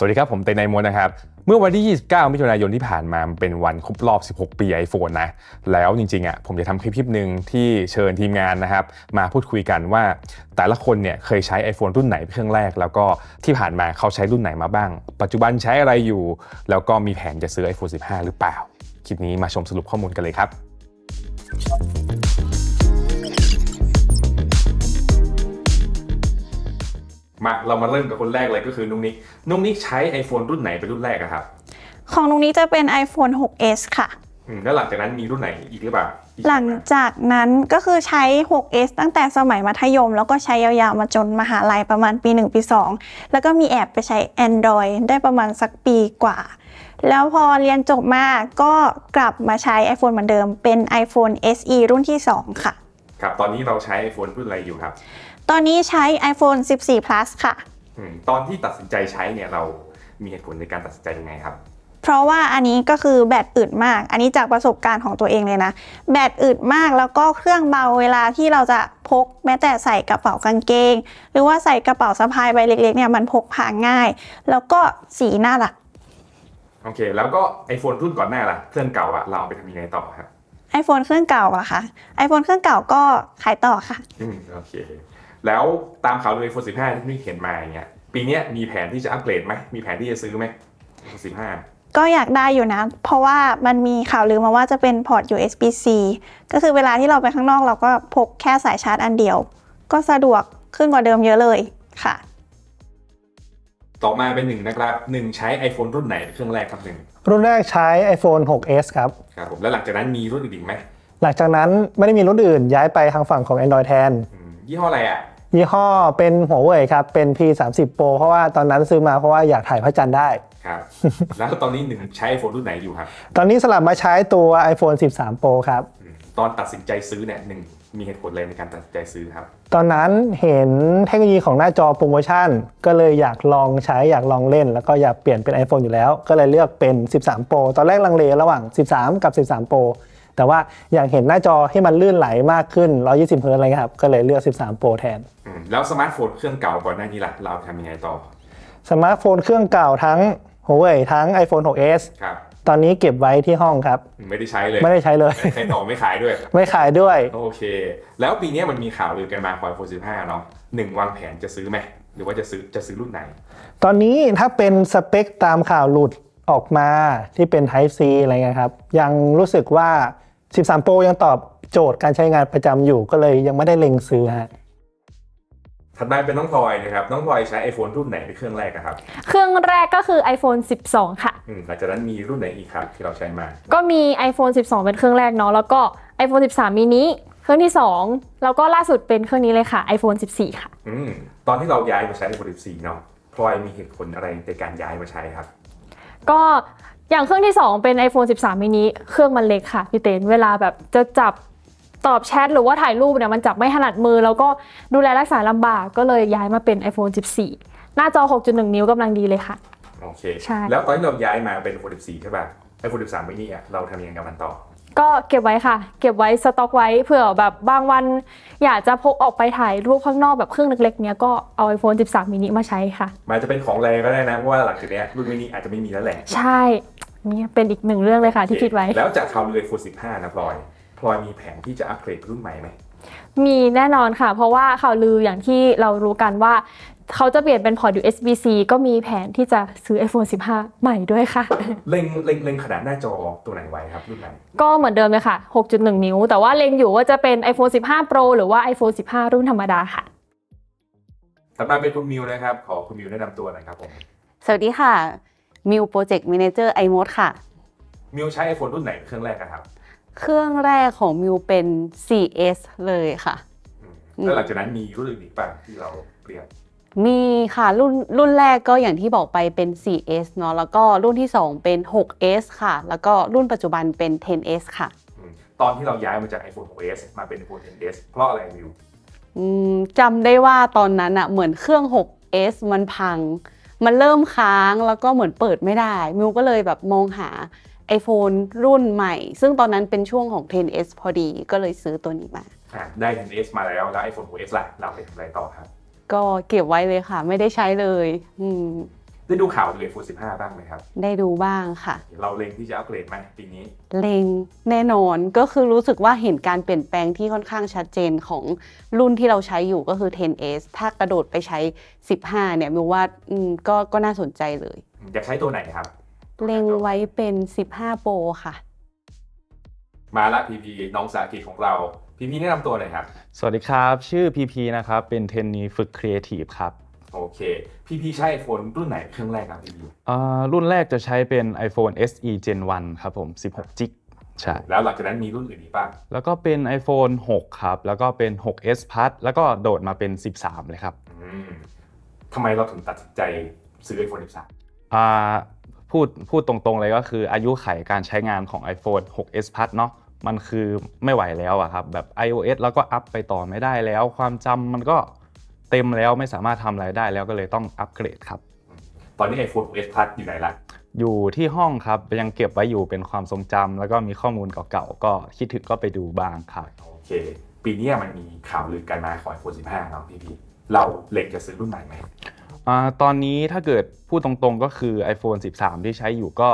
สวัสดีครับ ผมเตยนายมวนนะครับ เมื่อวันที่ 29 มิถุนายนที่ผ่านมาเป็นวันครบรอบ 16 ปี iPhone นะ แล้วจริงๆอ่ะผมจะทำคลิปคลิปหนึ่งที่เชิญทีมงานนะครับ มาพูดคุยกันว่าแต่ละคนเนี่ยเคยใช้ iPhone รุ่นไหนเครื่องแรก แล้วก็ที่ผ่านมาเขาใช้รุ่นไหนมาบ้าง ปัจจุบันใช้อะไรอยู่ แล้วก็มีแผนจะซื้อ iPhone 15 หรือเปล่า คลิปนี้มาชมสรุปข้อมูลกันเลยครับมาเรามาเริ่มกับคนแรกเลยก็คือนุ้งนิกนุ้งนิกใช้ iPhone รุ่นไหน เป็นรุ่นแรกครับ ของนุ้งนิกจะเป็น iPhone 6s ค่ะ แล้วหลังจากนั้นมีรุ่นไหนอีกหรือเปล่าหลังจากนั้นก็คือใช้ 6s ตั้งแต่สมัยมัธยม แล้วก็ใช้ยาวๆ มาจนมหาลัยประมาณปี1ปี2แล้วก็มีแอบไปใช้ Android ได้ประมาณสักปีกว่า แล้วพอเรียนจบมาก็กลับมาใช้ iPhone เหมือนเดิมเป็น iPhone SE รุ่นที่ 2 ค่ะ ครับตอนนี้เราใช้ iPhone รุ่นอะไรอยู่ครับตอนนี้ใช้ iPhone 14 plus ค่ะ ตอนที่ตัดสินใจใช้เนี่ย เรามีเหตุผลในการตัดสินใจยังไงครับ เพราะว่าอันนี้ก็คือแบตอึดมาก อันนี้จากประสบการณ์ของตัวเองเลยนะ แบตอึดมากแล้วก็เครื่องเบาเวลาที่เราจะพกแม้แต่ใส่กระเป๋ากางเกง หรือว่าใส่กระเป๋าสะพายใบเล็กๆเนี่ยมันพกพาง่าย แล้วก็สีน่ารัก โอเค แล้วก็ iPhone รุ่นก่อนหน้าล่ะ เครื่องเก่าอะเราเอาไปทำยังไงต่อครับ iPhone เครื่องเก่าอะคะ iPhone เครื่องเก่าก็ขายต่อค่ะอืมโอเคแล้วตามข่าวเลย iPhone 15 ที่พี่เห็นมาอย่างเงี้ยปีนี้มีแผนที่จะอัปเกรดไหมมีแผนที่จะซื้อไหม iPhone 15 ก็อยากได้อยู่นะ เพราะว่ามันมีข่าวลือมาว่าจะเป็นพอร์ต USB-C ก็คือเวลาที่เราไปข้างนอกเราก็พกแค่สายชาร์จอันเดียว ก็สะดวกขึ้นกว่าเดิมเยอะเลยค่ะ ต่อมาเป็นหนึ่งนะครับหนึ่งใช้ iPhone รุ่นไหน เครื่องแรกครับหนึ่งรุ่นแรกใช้ iPhone 6s ครับครับผมแล้วหลังจากนั้นมีรุ่นอื่นอีกไหมหลังจากนั้นไม่ได้มีรุ่นอื่น ย้ายไปทางฝั่งของ Android แทนยี่ห้ออะไรอ่ะยี่ห้อเป็นหัวเว่ยครับเป็น P30 Pro เพราะว่าตอนนั้นซื้อมาเพราะว่าอยากถ่ายพระจันทร์ได้ครับแล้วตอนนี้หนึ่งใช้ iPhone รุ่นไหนอยู่ครับ ตอนนี้สลับมาใช้ตัว iPhone 13 Pro ครับตอนตัดสินใจซื้อเนี่ยหนึ่งมีเหตุผลอะไรในการตัดสินใจซื้อครับตอนนั้นเห็นเทคโนโลยีของหน้าจอโปรโมชั่นก็เลยอยากลองใช้อยากลองเล่น แล้วก็อยากเปลี่ยนเป็น iPhone อยู่แล้ว ก็เลยเลือกเป็น13 Pro ตอนแรกลังเลระหว่าง 13 กับ 13 Pro แต่ว่าอยากเห็นหน้าจอให้มันลื่นไหลมากขึ้น 120เฮิร์ตอะไรเงี้ยครับ ก็เลยเลือก 13 Pro แทนแล้วสมาร์ทโฟนเครื่องเก่าก่อนหน้านี้ล่ะเราทำยังไงต่อ สมาร์ทโฟนเครื่องเก่าทั้ง Huawei ทั้ง iPhone 6s ครับตอนนี้เก็บไว้ที่ห้องครับ ไม่ได้ใช้เลย ไม่ได้ใช้เลยใช้ต่อไม่ขายด้วย ไม่ขายด้วย โอเค แล้วปีนี้มันมีข่าวลือกันมาคอยโฟนสิบห้าเนาะหนึ่งวางแผนจะซื้อไหมหรือว่าจะซื้อจะซื้อรุ่นไหน ตอนนี้ถ้าเป็นสเปคตามข่าวหลุดออกมาที่เป็น Type C อะไรเงี้ยครับยังรู้สึกว่า 13 Pro ยังตอบโจทย์การใช้งานประจำอยู่ ก็เลยยังไม่ได้เล็งซื้อฮะถัดไปเป็นน้องพลอยนะครับน้องพลอยใช้ iPhone รุ่นไหนเป็นเครื่องแรกครับเครื่องแรกก็คือ iPhone 12 ค่ะหลังจากนั้นมีรุ่นไหนอีกครับที่เราใช้มา ก็มี iPhone 12 เป็นเครื่องแรกเนาะแล้วก็ iPhone 13 mini เครื่องที่2แล้วก็ล่าสุดเป็นเครื่องนี้เลยค่ะ iPhone 14 ค่ะอืมตอนที่เราย้ายมาใช้ iPhone 14 เนาะพลอยมีเหตุผลอะไรในการย้ายมาใช้ครับก็อย่างเครื่องที่ 2 เป็น iPhone 13 mini เครื่องมันเล็กค่ะพี่เต้นเวลาแบบจะจับตอบแชทหรือว่าถ่ายรูปเนี่ย มันจับไม่ถนัดมือแล้วก็ดูแลรักษาลำบาก ก็เลยย้ายมาเป็น iPhone 14 หน้าจอ 6.1 นิ้วกำลังดีเลยค่ะ โอเคใช่แล้วตอนีเราย้ายมาเป็น iPhone 14 ใช่ป่ะ iPhone 13 mini อ่ะเราทำยังไงกับมันต่อก็เก็บไว้ค่ะ เก็บไว้สต็อกไว้เผื่อแบบบางวัน อยากจะพกออกไปถ่ายรูปข้างนอกแบบเครื่องเล็กๆเนี้ยก็เอา iPhone 13มินิมาใช้ค่ะมันจะเป็นของแรงก็ได้นะเพราะว่าหลังจากนี้รุ่นมินิอาจจะไม่มีแล้วแหละ ใช่เนี่ยเป็นอีกหนึ่งเรื่องเลยค่ะที่คิดไว้แล้วจากคราวเลย iPhone 15 นะพลอยพลอยมีแผนที่จะอัปเกรดรุ่นใหม่ไหมมีแน่นอนค่ะ เพราะว่าข่าวลืออย่างที่เรารู้กันว่าเขาจะเปลี่ยนเป็นพอร์ต USB-C ก็มีแผนที่จะซื้อ iPhone 15 ใหม่ด้วยค่ะ เล็งเล็ง เล็งขนาดหน้าจอตัวไหนไว้ครับรุ่นไหน ก็เหมือนเดิมเลยค่ะ 6.1 นิ้ว แต่ว่าเล็งอยู่ว่าจะเป็น iPhone 15 Pro หรือว่า iPhone 15 รุ่นธรรมดาค่ะต่อมาเป็นคุณมิวนะครับ ขอคุณมิวแนะนำตัวหน่อยครับผม สวัสดีค่ะ มิวโปรเจกต์มีเนเจอร์ไอโมดค่ะ มิวใช้ iPhone รุ่นไหนเครื่องแรกครับ เครื่องแรกของมิวเป็น 4S เลยค่ะ แล้วหลังจากนั้นมีรุ่นอื่นอีกป่ะที่เราเปลี่ยนมีค่ะรุ่นรุ่นแรกก็อย่างที่บอกไปเป็น 4S เนาะแล้วก็รุ่นที่ 2 เป็น 6S ค่ะ แล้วก็รุ่นปัจจุบันเป็น 10S ค่ะ ตอนที่เราย้ายมาจาก iPhone 6s มาเป็น iPhone 10s เพราะอะไรวิวจำได้ว่าตอนนั้นอะเหมือนเครื่อง 6s มันพัง มันเริ่มค้างแล้วก็เหมือนเปิดไม่ได้มิวก็เลยแบบมองหา iPhone รุ่นใหม่ ซึ่งตอนนั้นเป็นช่วงของ 10s พอดี ก็เลยซื้อตัวนี้มาได้ 10s มาแล้วแล้ว iPhone 6s ล่ะเราไปทำอะไรต่อครับก็เก็บไว้เลยค่ะ ไม่ได้ใช้เลยอืได้ดูข่าวเรนฟูสิบห้าบ้างไหมครับ ได้ดูบ้างค่ะ เราเล็งที่จะอัปเกรดไหมปีนี้ เล็งแน่นอนก็คือรู้สึกว่าเห็นการเปลี่ยนแปลงที่ค่อนข้างชัดเจนของรุ่นที่เราใช้อยู่ก็คือ 10s ถ้ากระโดดไปใช้ 15 เนี่ยมิวว่าอืมก็ก็น่าสนใจเลยอยากใช้ตัวไหนครับ เล็งไว้เป็น 15 Pro ค่ะ มาละพีพีน้องสากิของเราพีพีแนะนำตัวหน่อยครับ สวัสดีครับ ชื่อพีพีนะครับ เป็นเทรนนีฝึกครีเอทีฟครับ โอเค พีพีใช้ iPhone รุ่นไหนเครื่องแรกครับพีพีอ่า รุ่นแรกจะใช้เป็น iPhone SE Gen 1 ครับผม 16จิกใช่ แล้วหลังจากนั้นมีรุ่นอื่นอีกป่ะ แล้วก็เป็น iPhone 6 ครับ แล้วก็เป็น 6s Plus แล้วก็โดดมาเป็น 13 เลยครับ อืม ทำไมเราถึงตัดใจซื้อ iPhone 13 อ่า พูด พูดตรงๆ เลยก็คืออายุไขการใช้งานของ iPhone 6s Plus เนาะมันคือไม่ไหวแล้วอะครับแบบ iOS แล้วก็อัพไปต่อไม่ได้แล้ว ความจำมันก็เต็มแล้วไม่สามารถทำอะไรได้แล้วก็เลยต้องอัปเกรดครับ ตอนนี้ iPhone OS Plus อยู่ไหนละอยู่ที่ห้องครับ ยังเก็บไว้อยู่เป็นความทรงจำแล้วก็มีข้อมูลเก่าๆ ก็คิดถึงก็ไปดูบ้างครับโอเค ปีนี้มันมีข่าวลือกันมาของ iPhone 15เนาะพี่พีเราเล็งจะซื้อรุ่นไหนไหมตอนนี้ถ้าเกิดพูดตรงๆก็คือ iPhone 13 ที่ใช้อยู่ก็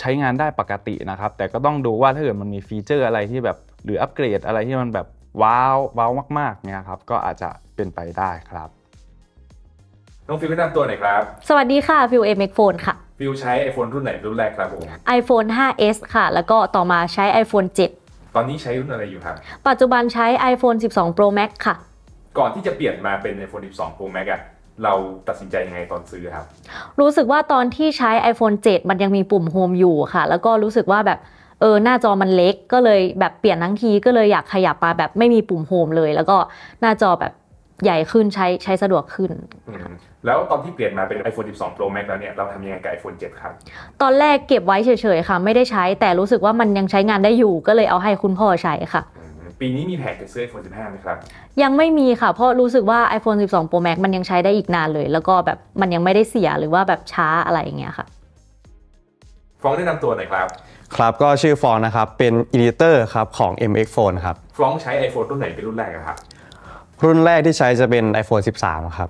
ใช้งานได้ปกตินะครับ แต่ก็ต้องดูว่าถ้าเกิดมันมีฟีเจอร์อะไรที่แบบ หรืออัปเกรดอะไรที่มันแบบว้าวว้าวมากๆเนี่ยครับ ก็อาจจะเป็นไปได้ครับ น้องฟิวแนะนำตัวหน่อยครับ สวัสดีค่ะ ฟิวเอเมกโฟนค่ะ ฟิวใช้ iPhone รุ่นไหน รุ่นแรกครับผม iPhone 5s ค่ะ แล้วก็ต่อมาใช้ iPhone 7 ตอนนี้ใช้รุ่นอะไรอยู่ครับปัจจุบันใช้ iPhone 12 Pro Max ค่ะ ก่อนที่จะเปลี่ยนมาเป็น iPhone 12 Pro Max อะเราตัดสินใจยังไงตอนซื้อครับ รู้สึกว่าตอนที่ใช้ iPhone 7 มันยังมีปุ่มโฮมอยู่ค่ะ แล้วก็รู้สึกว่าแบบเออหน้าจอมันเล็กก็เลยแบบเปลี่ยนทั้งที ก็เลยอยากขยับมาแบบไม่มีปุ่มโฮมเลย แล้วก็หน้าจอแบบใหญ่ขึ้นใช้ใช้สะดวกขึ้น แล้วตอนที่เปลี่ยนมาเป็น iPhone 12 Pro Max แล้วเนี่ย เราทำยังไงกับ iPhone 7 ครับ ตอนแรกเก็บไว้เฉยๆค่ะไม่ได้ใช้ แต่รู้สึกว่ามันยังใช้งานได้อยู่ก็เลยเอาให้คุณพ่อใช้ค่ะปีนี้มีแผนจะซื้อ iPhone 15ไหมครับยังไม่มีค่ะเพราะรู้สึกว่า iPhone 12 Pro Max มันยังใช้ได้อีกนานเลย แล้วก็แบบมันยังไม่ได้เสียหรือว่าแบบช้าอะไรอย่างเงี้ยค่ะฟองแนะนำตัวหน่อยครับครับก็ชื่อฟองนะครับเป็นอีนิเตอร์ครับของ MX Phone ครับฟองใช้ iPhone รุ่นไหนเป็นรุ่นแรกอะครับรุ่นแรกที่ใช้จะเป็น iPhone 13 ครับ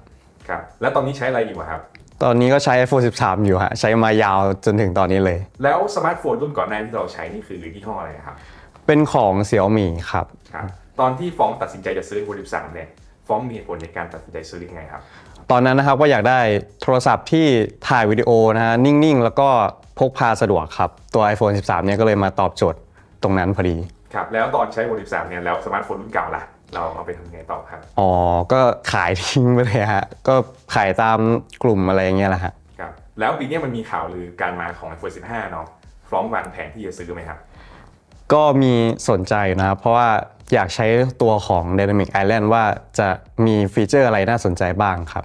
ครับแล้วตอนนี้ใช้อะไรอยู่ครับตอนนี้ก็ใช้ iPhone 13 อยู่ฮะใช้มายาวจนถึงตอนนี้เลย แล้วสมาร์ทโฟนรุ่นก่อนหน้าที่เราใช้นี่คือยี่ห้ออะไรครับเป็นของเสี่ยวมี่ครับ ตอนที่ฟ้องตัดสินใจจะซื้อ iPhone 13 เนี่ย ฟ้องมีเหตุผลในการตัดสินใจซื้อยังไงครับ ตอนนั้นนะครับก็อยากได้โทรศัพท์ที่ถ่ายวิดีโอนะฮะนิ่งๆ แล้วก็พกพาสะดวกครับ ตัว iPhone 13 เนี่ยก็เลยมาตอบโจทย์ตรงนั้นพอดี ครับ แล้วตอนใช้ iPhone 13 เนี่ยแล้วสมาร์ทโฟนรุ่นเก่าล่ะ เราเอาไปทำยังไงต่อครับ อ๋อ ก็ขายทิ้งไปเลยฮะ ก็ขายตามกลุ่มอะไรอย่างเงี้ยแหละฮะครับ แล้วปีนี้มันมีข่าวลือการมาของ iPhone 15เนาะฟ้องวางแผนที่จะซื้อไหมครับก็มีสนใจนะครับเพราะว่าอยากใช้ตัวของ Dynamic Island ว่าจะมีฟีเจอร์อะไรน่าสนใจบ้างครับ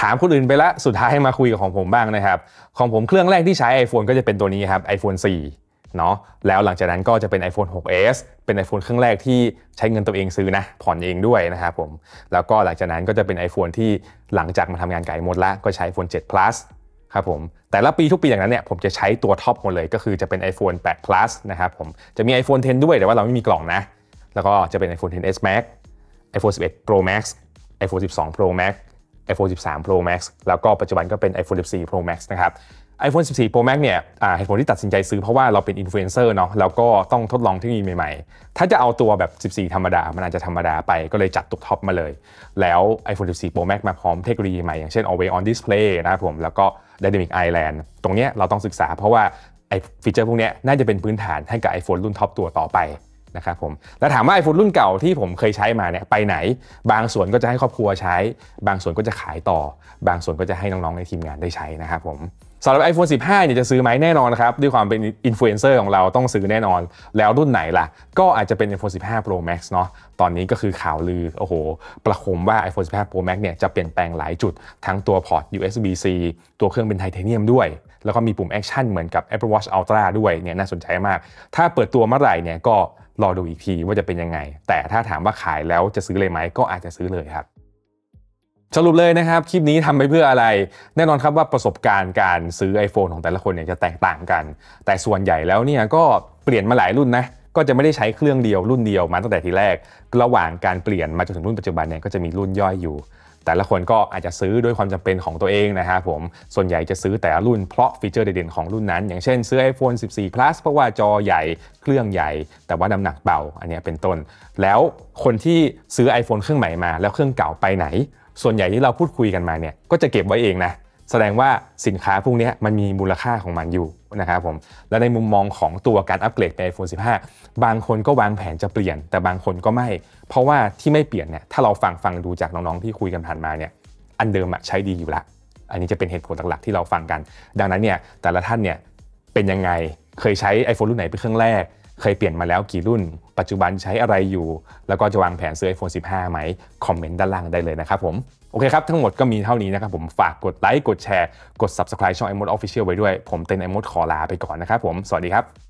ถามคนอื่นไปละสุดท้ายให้มาคุยกับของผมบ้างนะครับ ของผมเครื่องแรกที่ใช้ iPhone ก็จะเป็นตัวนี้ครับ iPhone 4 เนาะแล้วหลังจากนั้นก็จะเป็น iPhone 6s เป็น iPhone เครื่องแรกที่ใช้เงินตัวเองซื้อนะ ผ่อนเองด้วยนะครับผม แล้วก็หลังจากนั้นก็จะเป็น iPhone ที่หลังจากมาทำงานไกลหมดละก็ใช้ iPhone 7 plus ครับผม แต่ละปีทุกปีอย่างนั้นเนี่ยผมจะใช้ตัวท็อปหมดเลยก็คือจะเป็น iPhone 8 plus นะครับผมจะมี iPhone 10 ด้วยแต่ว่าเราไม่มีกล่องนะ แล้วก็จะเป็น iPhone 10s max iPhone 11 pro max iPhone 12 pro max iPhone 13 pro max แล้วก็ปัจจุบันก็เป็น iPhone 14 pro max นะครับ iPhone 14 Pro Max เนี่ยเหตุผลที่ตัดสินใจซื้อเพราะว่าเราเป็นอินฟลูเอนเซอร์เนาะแล้วก็ต้องทดลองเทคโนโลยีใหม่ๆ ถ้าจะเอาตัวแบบ 14 ธรรมดามันอาจจะธรรมดาไปก็เลยจัดตุกท็อปมาเลย แล้ว iPhone 14 Pro Max มาพร้อมเทคโนโลยีใหม่อย่างเช่น Always On Display นะครับผมแล้วก็ Dynamic Island ตรงนี้เราต้องศึกษาเพราะว่าไอ้ฟีเจอร์พวกนี้น่าจะเป็นพื้นฐานให้กับ iPhone รุ่นท็อปตัวต่อไปนะครับผม แล้วถามว่า iPhone รุ่นเก่าที่ผมเคยใช้มาเนี่ยไปไหน บางส่วนก็จะให้ครอบครัวใช้ บางส่วนก็จะขายต่อ บางส่วนก็จะให้น้อง ๆ ในทีมงานได้ใช้นะครับผมสำหรับ iPhone 15 เนี่ยจะซื้อไหมแน่นอนครับด้วยความเป็นอินฟลูเอนเซอร์ของเราต้องซื้อแน่นอน แล้วรุ่นไหนล่ะ ก็อาจจะเป็น iPhone 15 Pro Max เนาะตอนนี้ก็คือข่าวลือโอ้โหประคมว่า iPhone 15 Pro Max เนี่ยจะเปลี่ยนแปลงหลายจุดทั้งตัวพอร์ต USB-C ตัวเครื่องเป็นไทเทเนียมด้วย แล้วก็มีปุ่มแอคชั่นเหมือนกับ Apple Watch Ultra ด้วยเนี่ยน่าสนใจมาก ถ้าเปิดตัวเมื่อไหร่เนี่ยก็รอดูอีกทีว่าจะเป็นยังไง แต่ถ้าถามว่าขายแล้วจะซื้อเลยไหม ก็อาจจะซื้อเลยครับสรุปเลยนะครับคลิปนี้ทำไปเพื่ออะไร แน่นอนครับว่าประสบการณ์การซื้อ iPhone ของแต่ละคนเนี่ยจะแตกต่างกัน แต่ส่วนใหญ่แล้วเนี่ยก็เปลี่ยนมาหลายรุ่นนะก็จะไม่ได้ใช้เครื่องเดียวรุ่นเดียวมาตั้งแต่ทีแรกระหว่างการเปลี่ยนมาจนถึงรุ่นปัจจุบันเนี่ยก็จะมีรุ่นย่อยอยู่ แต่ละคนก็อาจจะซื้อด้วยความจำเป็นของตัวเองนะครับผมส่วนใหญ่จะซื้อแต่ละรุ่นเพราะฟีเจอร์เด่นๆของรุ่นนั้น อย่างเช่น ซื้อ iPhone 14 plus เพราะว่าจอใหญ่เครื่องใหญ่ แต่ว่าน้าหนักเบาอันนี้เป็นต้น แล้วคนที่ซื้อ iPhone เครื่องใหม่มา แล้วเครื่องเก่าไปไหนส่วนใหญ่ที่เราพูดคุยกันมาเนี่ยก็จะเก็บไว้เองนะแสดงว่าสินค้าพวกนี้มันมีมูลค่าของมันอยู่นะครับผมและในมุมมองของตัวการอัปเกรดใน iPhone 15 บางคนก็วางแผนจะเปลี่ยนแต่บางคนก็ไม่ เพราะว่าที่ไม่เปลี่ยนเนี่ยถ้าเราฟังฟังดูจากน้องๆ ที่คุยกันผ่านมาเนี่ยอันเดิมอะใช้ดีอยู่ละอันนี้จะเป็นเหตุผลหลักๆที่เราฟังกัน ดังนั้นเนี่ยแต่ละท่านเนี่ยเป็นยังไงเคยใช้ iPhone รุ่นไหนเป็นเครื่องแรกเคยเปลี่ยนมาแล้วกี่รุ่นปัจจุบันใช้อะไรอยู่ แล้วก็จะวางแผนซื้อ iPhone 15 ไหม คอมเมนต์ด้านล่างได้เลยนะครับผม โอเคครับ ทั้งหมดก็มีเท่านี้นะครับผม ฝากกดไลค์ กดแชร์ กด Subscribe ช่อง iMode Official ไว้ด้วย ผมเต้น iMode ขอลาไปก่อนนะครับผม สวัสดีครับ